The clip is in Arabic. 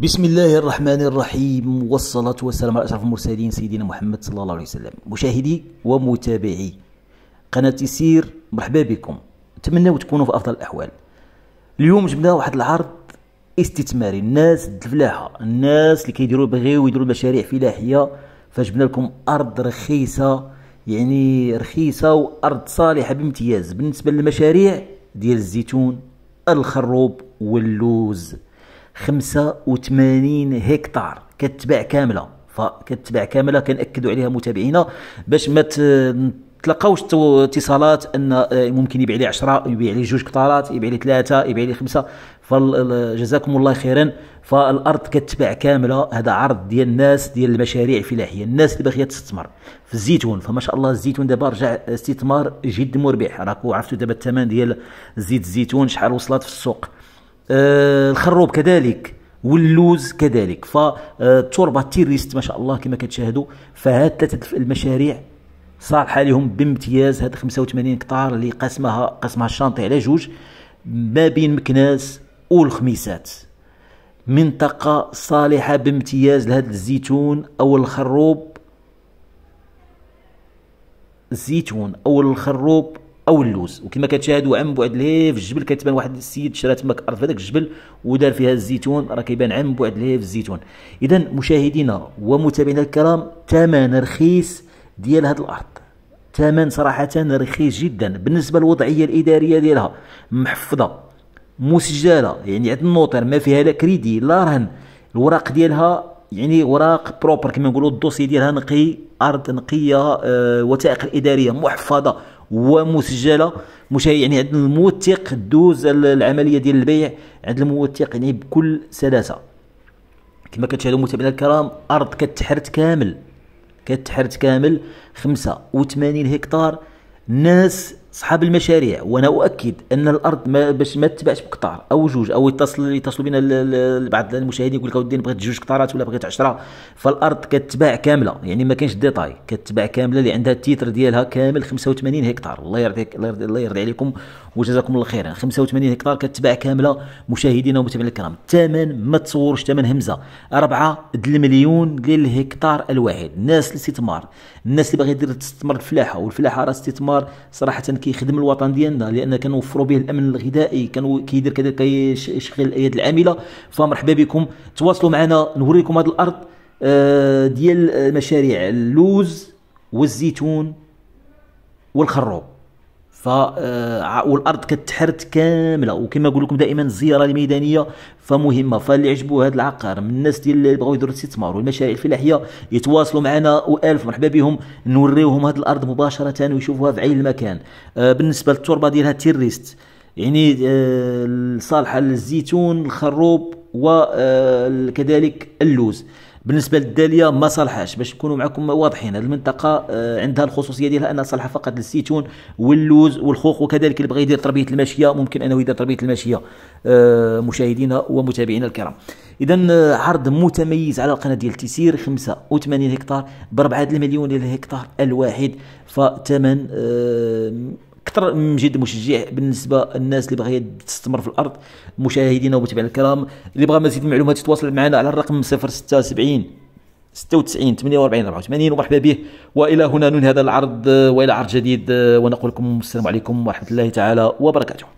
بسم الله الرحمن الرحيم والصلاة والسلام على أشرف المرسلين سيدنا محمد صلى الله عليه وسلم مشاهدي ومتابعي قناة سير مرحبا بكم أتمنى تكونوا في أفضل الأحوال اليوم جبنا واحد العرض استثماري الناس الفلاحة الناس اللي كيديروا بغيو يديروا مشاريع فلاحية فجبنا لكم أرض رخيصة يعني رخيصة وأرض صالحة بامتياز بالنسبة للمشاريع ديال الزيتون الخروب واللوز 85 هكتار كتباع كامله فكتباع كامله كنأكدوا عليها متابعينا باش ما تلقاوش اتصالات ان آه، ممكن يبيع لي 10 يبيع لي جوج قطارات يبيع لي ثلاثه يبيع لي خمسه فجزاكم الله خيرا فالارض كتباع كامله هذا عرض ديال الناس ديال المشاريع الفلاحيه الناس اللي باغيه تستثمر في الزيتون فما شاء الله الزيتون دابا رجع استثمار جد مربح راكو عرفتوا دابا الثمن ديال زيت الزيتون شحال وصلت في السوق آه، الخروب كذلك واللوز كذلك فالتربه آه، تيريست ما شاء الله كما كتشاهدوا فهاد ثلاثه المشاريع صالحه لهم بامتياز هاد 85 هكتار اللي قسمها قسمها الشانطي على جوج ما بين مكناس والخميسات منطقة صالحة بامتياز لهذا الزيتون أو الخروب الزيتون أو الخروب او اللوز وكما كتشاهدوا عن بعد ليه في الجبل كتبان واحد السيد شرا تماك ارض في هذاك الجبل ودار فيها الزيتون راه كيبان عن بعد ليه في الزيتون اذا مشاهدينا ومتابعينا الكرام ثمن رخيص ديال هذه الارض ثمن صراحه رخيص جدا بالنسبه للوضعيه الاداريه ديالها محفظه مسجله يعني عند النوطير ما فيها لا كريدي لا رهن الوراق ديالها يعني وراق بروبر كما نقولوا الدوسي ديالها نقي ارض نقيه آه وثائق الاداريه محفظه ومسجله مش يعني عند الموثق دوز العمليه ديال البيع عند الموثق يعني بكل سلاسه كما كتشاهدوا متابعينا الكرام ارض كتحرت كامل كتحرت كامل 85 هكتار ناس اصحاب المشاريع وانا اؤكد ان الارض ما باش ما تتباعش بقطار او جوج او يتصل يتصلوا بنا بعض المشاهدين يقول لك اودي بغيت جوج قطارات ولا بغيت 10 فالارض كتباع كامله يعني ما كاينش ديتاي كتباع كامله اللي عندها التيتر ديالها كامل 85 هكتار الله يرضيك الله يرضي عليكم وجزاكم الله خيرا 85 هكتار كتباع كامله مشاهدينا ومتابعينا الكرام الثمن ما تصورش ثمن همزه 4 المليون ديال الواحد الناس الاستثمار الناس اللي باغي يدير تستثمر الفلاحه والفلاحه راه استثمار صراحه كيخدم الوطن ديالنا لان كنوفروا به الامن الغذائي كانوا كيدير كذلك كيشغل الايد العامله فمرحبا بكم تواصلوا معنا نوريكم هذه الارض آه، ديال آه، مشاريع اللوز والزيتون والخروب ف آه، والارض كتحرت كامله وكما نقول لكم دائما الزياره الميدانيه فمهمه فاللي عجبوا هذا العقار من الناس ديال اللي بغاو يديروا الاستثمار والمشاريع الفلاحيه يتواصلوا معنا والف مرحبا بهم نوريوهم هذه الارض مباشره ويشوفوها في عين المكان آه، بالنسبه للتربه ديالها تيريست يعني آه، صالحه للزيتون الخروب وكذلك اللوز بالنسبه للداليه ما صالحاش باش نكونوا معكم واضحين هذه المنطقه آه، عندها الخصوصيه ديالها انها صالحه فقط للزيتون واللوز والخوخ وكذلك اللي بغى يدير تربيه الماشيه ممكن انه يدير تربيه الماشيه مشاهدينا ومتابعينا الكرام اذا آه، عرض متميز على القناه ديال تيسير 85 هكتار ب 4 المليون الهكتار الواحد فثمن اكثر من جد مشجع بالنسبه للناس اللي باغيه تستمر في الارض مشاهدينا ومتابعينا الكرام اللي بغى مزيد من المعلومات يتواصل معنا على الرقم 076 96 48 84 ومرحبا به والى هنا ننهي هذا العرض والى عرض جديد ونقول لكم السلام عليكم ورحمه الله تعالى وبركاته